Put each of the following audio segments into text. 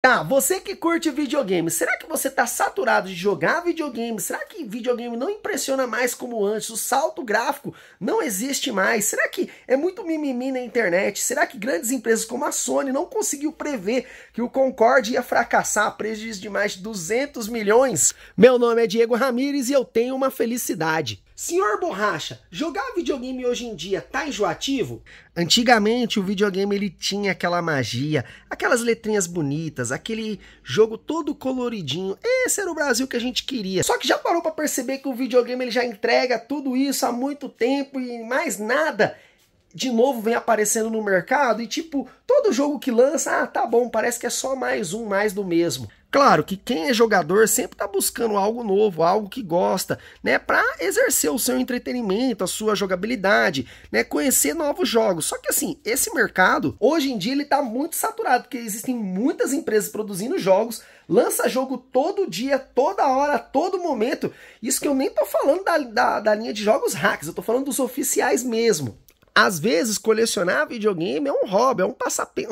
Tá, você que curte videogame, será que você tá saturado de jogar videogame? Será que videogame não impressiona mais como antes? O salto gráfico não existe mais? Será que é muito mimimi na internet? Será que grandes empresas como a Sony não conseguiu prever que o Concorde ia fracassar, a prejuízo de mais de 200 milhões? Meu nome é Diego Ramires e eu tenho uma felicidade. Senhor Borracha, jogar videogame hoje em dia tá enjoativo? Antigamente o videogame ele tinha aquela magia, aquelas letrinhas bonitas, aquele jogo todo coloridinho. Esse era o Brasil que a gente queria. Só que já parou para perceber que o videogame ele já entrega tudo isso há muito tempo e mais nada de novo vem aparecendo no mercado e tipo, todo jogo que lança, ah, tá bom, parece que é só mais um, mais do mesmo. Claro que quem é jogador sempre está buscando algo novo, algo que gosta, né, para exercer o seu entretenimento, a sua jogabilidade, né, conhecer novos jogos. Só que assim, esse mercado hoje em dia ele tá muito saturado, porque existem muitas empresas produzindo jogos, lança jogo todo dia, toda hora, todo momento. Isso que eu nem tô falando da, da, da linha de jogos hacks, eu tô falando dos oficiais mesmo. Às vezes, colecionar videogame é um hobby, é um,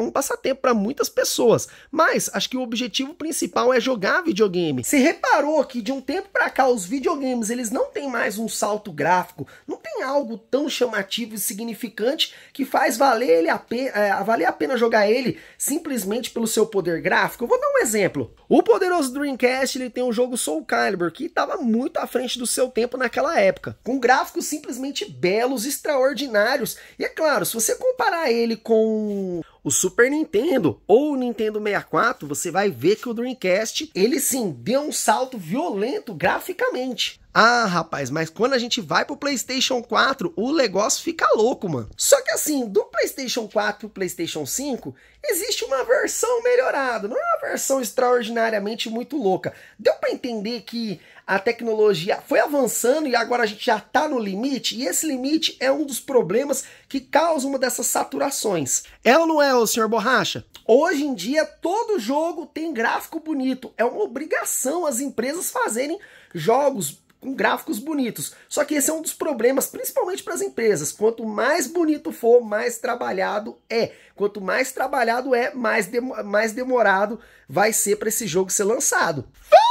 um passatempo para muitas pessoas. Mas acho que o objetivo principal é jogar videogame. Você reparou que de um tempo para cá os videogames eles não têm mais um salto gráfico, tem algo tão chamativo e significante que faz valer, ele a, é, valer a pena jogar ele simplesmente pelo seu poder gráfico. Eu vou dar um exemplo. O poderoso Dreamcast ele tem um jogo Soul Calibur que estava muito à frente do seu tempo naquela época, com gráficos simplesmente belos, extraordinários. E é claro, se você comparar ele com o Super Nintendo ou o Nintendo 64, você vai ver que o Dreamcast, ele sim, deu um salto violento graficamente. Ah, rapaz, mas quando a gente vai pro PlayStation 4, o negócio fica louco, mano. Só que assim, do PlayStation 4 pro PlayStation 5, existe uma versão melhorada, não é uma versão extraordinariamente muito louca. Deu para entender que a tecnologia foi avançando e agora a gente já está no limite, e esse limite é um dos problemas que causa uma dessas saturações. É ou não é, ô senhor Borracha? Hoje em dia, todo jogo tem gráfico bonito. É uma obrigação as empresas fazerem jogos com gráficos bonitos. Só que esse é um dos problemas, principalmente para as empresas. Quanto mais bonito for, mais trabalhado é. Quanto mais trabalhado é, mais, dem mais demorado vai ser para esse jogo ser lançado. Fui!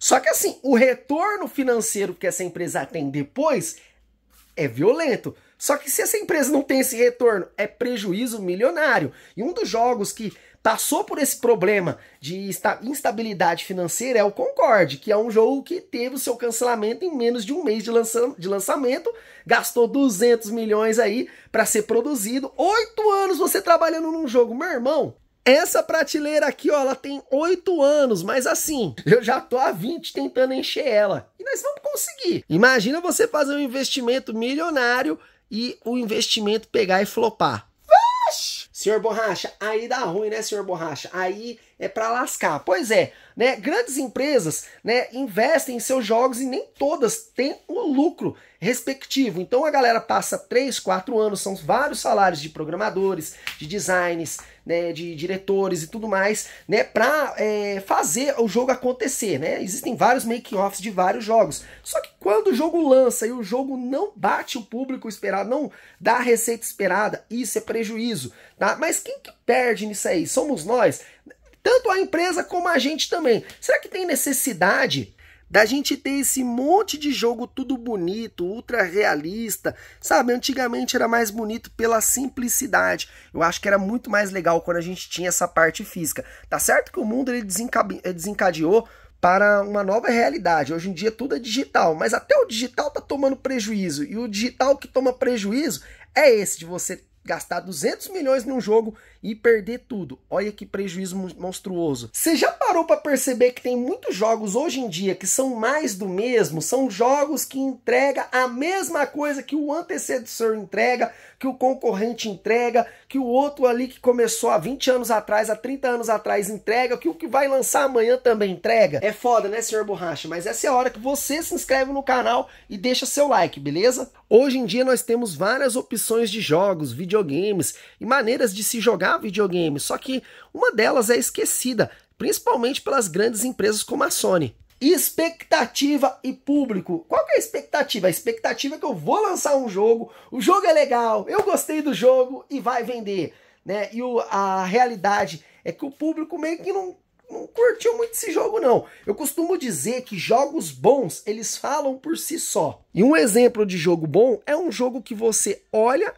Só que assim, o retorno financeiro que essa empresa tem depois é violento. Só que se essa empresa não tem esse retorno, é prejuízo milionário. E um dos jogos que passou por esse problema de instabilidade financeira é o Concorde, que é um jogo que teve o seu cancelamento em menos de um mês de, lança de lançamento, gastou 200 milhões aí para ser produzido, oito anos você trabalhando num jogo, meu irmão. Essa prateleira aqui, ó, ela tem 8 anos, mas assim, eu já tô há 20 tentando encher ela. E nós vamos conseguir. Imagina você fazer um investimento milionário e o investimento pegar e flopar. Vixe! Senhor Borracha, aí dá ruim, né, senhor Borracha? Aí é para lascar. Pois é, né? Grandes empresas, né, investem em seus jogos e nem todas têm o um lucro respectivo. Então a galera passa 3, 4 anos, são vários salários de programadores, de designers, né, de diretores e tudo mais, né, para é, fazer o jogo acontecer, né? Existem vários making-offs de vários jogos. Só que quando o jogo lança e o jogo não bate o público esperado, não dá a receita esperada, isso é prejuízo, tá? Mas quem que perde nisso aí? Somos nós, tanto a empresa como a gente também. Será que tem necessidade da gente ter esse monte de jogo tudo bonito, ultra realista, sabe? Antigamente era mais bonito pela simplicidade. Eu acho que era muito mais legal quando a gente tinha essa parte física. Tá certo que o mundo ele eh, desencadeou para uma nova realidade. Hoje em dia tudo é digital, mas até o digital tá tomando prejuízo. E o digital que toma prejuízo é esse de você gastar 200 milhões num jogo e perder tudo. Olha que prejuízo monstruoso. Você já parou para perceber que tem muitos jogos hoje em dia que são mais do mesmo? São jogos que entrega a mesma coisa que o antecessor entrega, que o concorrente entrega, que o outro ali que começou há 20 anos atrás, há 30 anos atrás entrega, que o que vai lançar amanhã também entrega. É foda, né, senhor Borracha? Mas essa é a hora que você se inscreve no canal e deixa seu like, beleza? Hoje em dia nós temos várias opções de jogos, videogames e maneiras de se jogar jogar videogame, só que uma delas é esquecida, principalmente pelas grandes empresas como a Sony. Expectativa e público. Qual que é a expectativa? A expectativa é que eu vou lançar um jogo, o jogo é legal, eu gostei do jogo e vai vender. Né? E o, a realidade é que o público meio que não, não curtiu muito esse jogo não. Eu costumo dizer que jogos bons, eles falam por si só. E um exemplo de jogo bom é um jogo que você olha,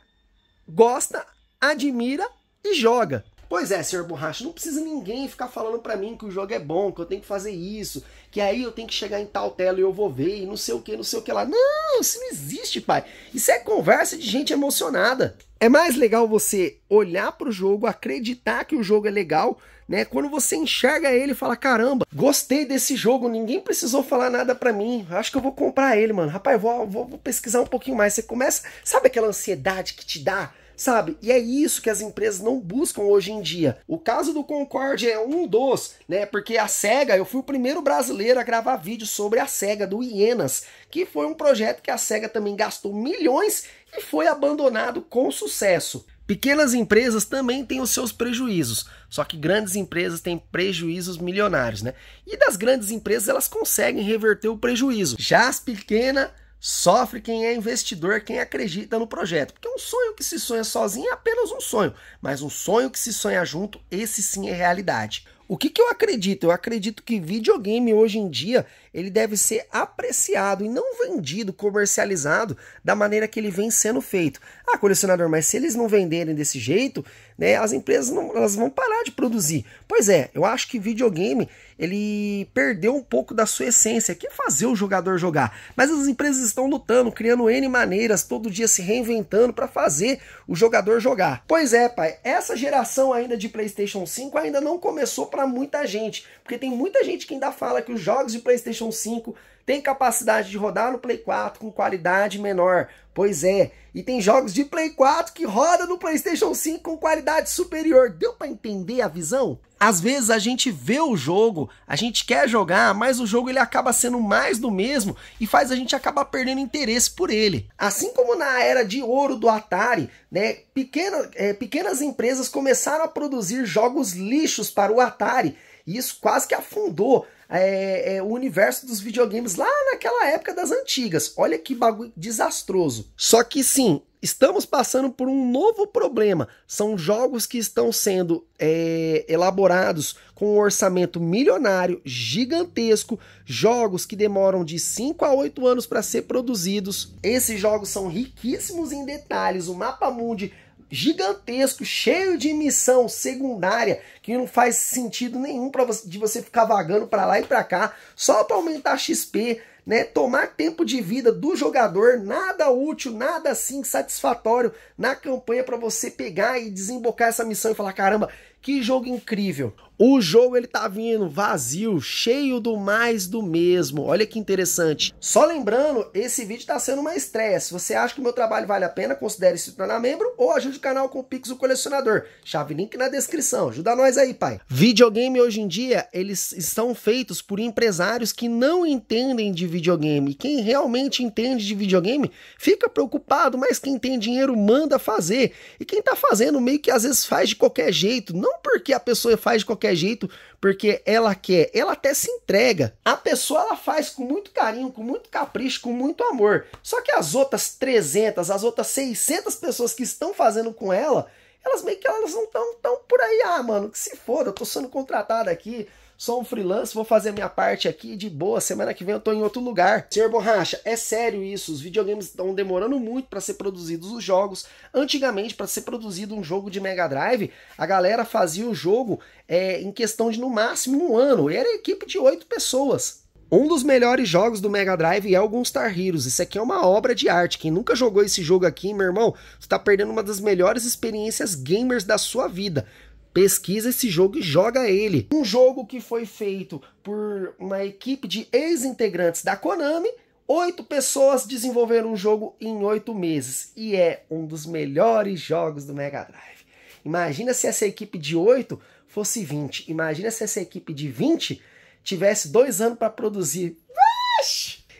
gosta, admira e joga. Pois é, senhor Borracha, não precisa ninguém ficar falando para mim que o jogo é bom, que eu tenho que fazer isso, que aí eu tenho que chegar em tal tela e eu vou ver e não sei o que, não sei o que lá. Não, isso não existe, pai. Isso é conversa de gente emocionada. É mais legal você olhar para o jogo, acreditar que o jogo é legal, né? Quando você enxerga ele e fala: caramba, gostei desse jogo, ninguém precisou falar nada para mim, acho que eu vou comprar ele, mano. Rapaz, vou, vou, vou pesquisar um pouquinho mais. Você começa, sabe aquela ansiedade que te dá? sabe? E é isso que as empresas não buscam hoje em dia. O caso do Concorde é um dos, né? Porque a SEGA, eu fui o primeiro brasileiro a gravar vídeo sobre a SEGA do Hienas, que foi um projeto que a SEGA também gastou milhões e foi abandonado com sucesso. Pequenas empresas também têm os seus prejuízos, só que grandes empresas têm prejuízos milionários, né? E das grandes empresas elas conseguem reverter o prejuízo. Já as pequenas Sofre quem é investidor, quem acredita no projeto. Porque um sonho que se sonha sozinho é apenas um sonho, mas um sonho que se sonha junto, esse sim é realidade. O que, que eu acredito? Eu acredito que videogame hoje em dia ele deve ser apreciado e não vendido, comercializado da maneira que ele vem sendo feito. Ah, colecionador, mas se eles não venderem desse jeito, né, as empresas não, elas vão parar de produzir. Pois é, eu acho que videogame ele perdeu um pouco da sua essência, que é fazer o jogador jogar. Mas as empresas estão lutando, criando N maneiras, todo dia se reinventando para fazer o jogador jogar. Pois é, pai, essa geração ainda de PlayStation 5 ainda não começou para muita gente, porque tem muita gente que ainda fala que os jogos de PlayStation PlayStation 5 tem capacidade de rodar no Play 4 com qualidade menor. Pois é, e tem jogos de Play 4 que roda no PlayStation 5 com qualidade superior. Deu para entender a visão? Às vezes a gente vê o jogo, a gente quer jogar, mas o jogo ele acaba sendo mais do mesmo e faz a gente acabar perdendo interesse por ele. Assim como na era de ouro do Atari, né, pequena, é, pequenas empresas começaram a produzir jogos lixos para o Atari e isso quase que afundou é, é, o universo dos videogames lá naquela época das antigas. Olha que bagulho desastroso. Só que sim, estamos passando por um novo problema. São jogos que estão sendo é, elaborados com um orçamento milionário, gigantesco, jogos que demoram de 5 a 8 anos para ser produzidos. Esses jogos são riquíssimos em detalhes, o mapa mundi gigantesco, cheio de missão secundária, que não faz sentido nenhum para você, de você ficar vagando para lá e para cá, só para aumentar XP, né? Tomar tempo de vida do jogador, nada útil, nada assim satisfatório na campanha para você pegar e desembocar essa missão e falar: caramba, que jogo incrível! O jogo ele tá vindo vazio, cheio do mais do mesmo. Olha que interessante. Só lembrando, esse vídeo tá sendo uma estreia. Se você acha que o meu trabalho vale a pena, considere se tornar membro ou ajude o canal com o Pix o Colecionador. Chave link na descrição. Ajuda nós aí, pai. Videogame hoje em dia, eles estão feitos por empresários que não entendem de videogame. Quem realmente entende de videogame fica preocupado, mas quem tem dinheiro manda fazer. E quem tá fazendo meio que às vezes faz de qualquer jeito, não porque a pessoa faz de qualquer qualquer jeito, porque ela quer. Ela até se entrega. A pessoa ela faz com muito carinho, com muito capricho, com muito amor. Só que as outras 300, as outras 600 pessoas que estão fazendo com ela, elas meio que elas não estão tão por aí, ah, mano, que se for, eu tô sendo contratado aqui, sou um freelancer vou fazer a minha parte aqui de boa, semana que vem eu tô em outro lugar. Senhor Borracha, é sério isso, os videogames estão demorando muito para ser produzidos os jogos. Antigamente, para ser produzido um jogo de Mega Drive, a galera fazia o jogo é, em questão de no máximo um ano, e era equipe de oito pessoas. Um dos melhores jogos do Mega Drive é o Star Heroes. Isso aqui é uma obra de arte. Quem nunca jogou esse jogo aqui, meu irmão, está perdendo uma das melhores experiências gamers da sua vida. Pesquisa esse jogo e joga ele. Um jogo que foi feito por uma equipe de ex-integrantes da Konami. Oito pessoas desenvolveram um jogo em oito meses. E é um dos melhores jogos do Mega Drive. Imagina se essa equipe de oito fosse 20. Imagina se essa equipe de 20 tivesse dois anos para produzir.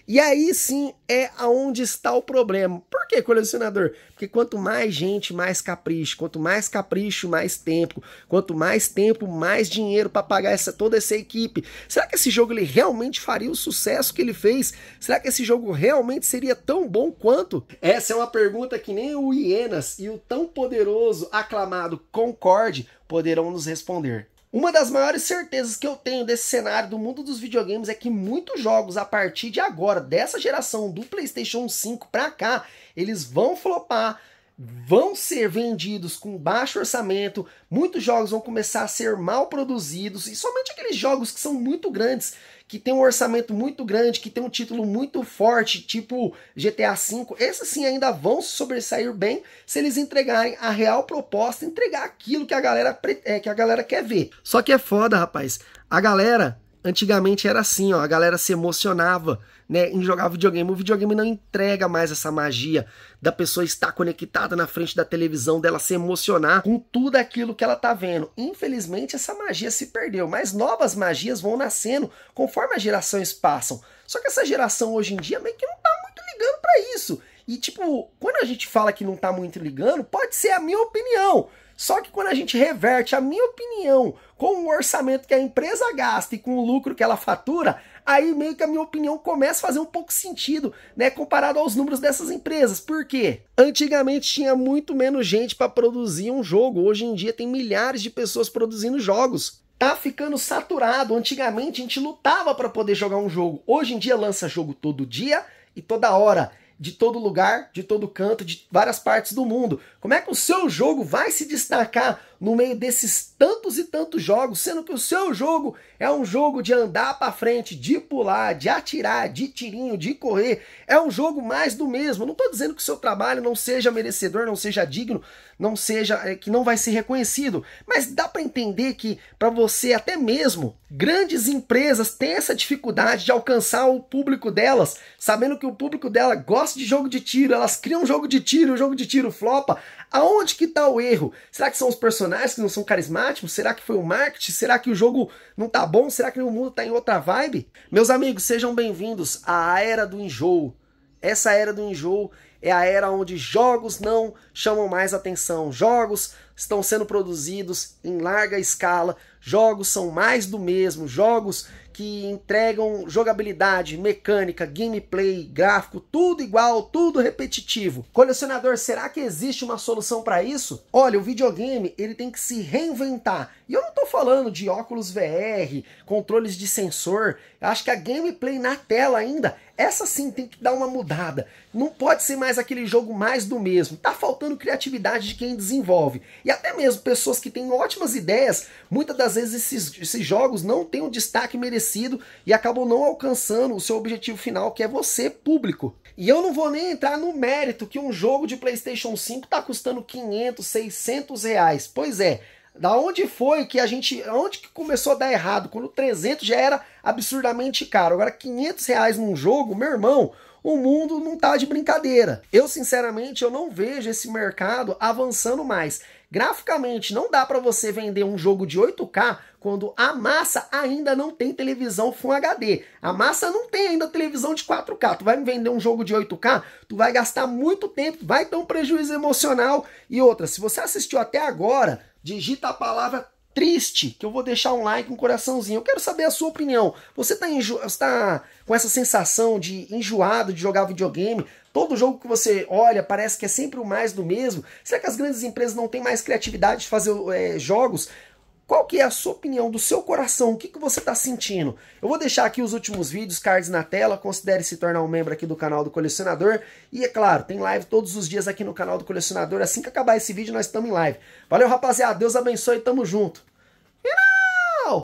E aí sim é aonde está o problema. Por que colecionador? Porque quanto mais gente, mais capricho. Quanto mais capricho, mais tempo. Quanto mais tempo, mais dinheiro para pagar essa, toda essa equipe. Será que esse jogo ele realmente faria o sucesso que ele fez? Será que esse jogo realmente seria tão bom quanto? Essa é uma pergunta que nem o Ienas e o tão poderoso aclamado Concorde poderão nos responder. Uma das maiores certezas que eu tenho desse cenário do mundo dos videogames é que muitos jogos a partir de agora, dessa geração do PlayStation 5 para cá, eles vão flopar, vão ser vendidos com baixo orçamento, muitos jogos vão começar a ser mal produzidos e somente aqueles jogos que são muito grandes, que tem um orçamento muito grande, que tem um título muito forte, tipo GTA V, esses sim ainda vão sobressair bem se eles entregarem a real proposta, entregar aquilo que a galera, é, que a galera quer ver. Só que é foda, rapaz. A galera Antigamente era assim, ó, a galera se emocionava, né, em jogar videogame. O videogame não entrega mais essa magia da pessoa estar conectada na frente da televisão, dela se emocionar com tudo aquilo que ela tá vendo. Infelizmente essa magia se perdeu, mas novas magias vão nascendo conforme as gerações passam. Só que essa geração hoje em dia meio que não tá muito ligando para isso. E tipo, quando a gente fala que não tá muito ligando, pode ser a minha opinião. Só que quando a gente reverte, a minha opinião, com o orçamento que a empresa gasta e com o lucro que ela fatura, aí meio que a minha opinião começa a fazer um pouco sentido, né, comparado aos números dessas empresas. Por quê? Antigamente tinha muito menos gente para produzir um jogo, hoje em dia tem milhares de pessoas produzindo jogos. Tá ficando saturado. Antigamente a gente lutava para poder jogar um jogo. Hoje em dia lança jogo todo dia e toda hora de todo lugar, de todo canto, de várias partes do mundo. Como é que o seu jogo vai se destacar no meio desses tantos e tantos jogos, sendo que o seu jogo é um jogo de andar para frente, de pular, de atirar, de tirinho, de correr, é um jogo mais do mesmo. Não estou dizendo que o seu trabalho não seja merecedor, não seja digno, não seja é, que não vai ser reconhecido, mas dá para entender que para você até mesmo grandes empresas têm essa dificuldade de alcançar o público delas, sabendo que o público dela gosta de jogo de tiro, elas criam um jogo de tiro, o jogo de tiro flopa, Aonde que tá o erro? Será que são os personagens que não são carismáticos? Será que foi o marketing? Será que o jogo não tá bom? Será que o mundo tá em outra vibe? Meus amigos, sejam bem-vindos à era do enjoo. Essa era do enjoo é a era onde jogos não chamam mais atenção. Jogos estão sendo produzidos em larga escala Jogos são mais do mesmo, jogos que entregam jogabilidade, mecânica, gameplay, gráfico, tudo igual, tudo repetitivo. Colecionador, será que existe uma solução para isso? Olha, o videogame, ele tem que se reinventar. E eu não estou falando de óculos VR, controles de sensor, eu acho que a gameplay na tela ainda essa sim tem que dar uma mudada. Não pode ser mais aquele jogo mais do mesmo. Tá faltando criatividade de quem desenvolve. E até mesmo pessoas que têm ótimas ideias, muitas das vezes esses, esses jogos não têm o um destaque merecido e acabam não alcançando o seu objetivo final, que é você, público. E eu não vou nem entrar no mérito que um jogo de PlayStation 5 tá custando 500, 600 reais. Pois é. Da onde foi que a gente, onde que começou a dar errado? Quando 300 já era absurdamente caro, agora 500 reais num jogo, meu irmão, o mundo não tá de brincadeira. Eu sinceramente eu não vejo esse mercado avançando mais. Graficamente não dá para você vender um jogo de 8K quando a massa ainda não tem televisão Full HD. A massa não tem ainda televisão de 4K. Tu vai me vender um jogo de 8K, tu vai gastar muito tempo, vai ter um prejuízo emocional e outra. Se você assistiu até agora, digita a palavra triste, que eu vou deixar um like, um coraçãozinho. Eu quero saber a sua opinião. Você está enjo... tá com essa sensação de enjoado de jogar videogame? Todo jogo que você olha parece que é sempre o mais do mesmo. Será que as grandes empresas não têm mais criatividade de fazer é, jogos qual que é a sua opinião do seu coração? O que, que você está sentindo? Eu vou deixar aqui os últimos vídeos, cards na tela. Considere se tornar um membro aqui do canal do Colecionador. E é claro, tem live todos os dias aqui no canal do Colecionador. Assim que acabar esse vídeo, nós estamos em live. Valeu, rapaziada. Deus abençoe. Tamo junto.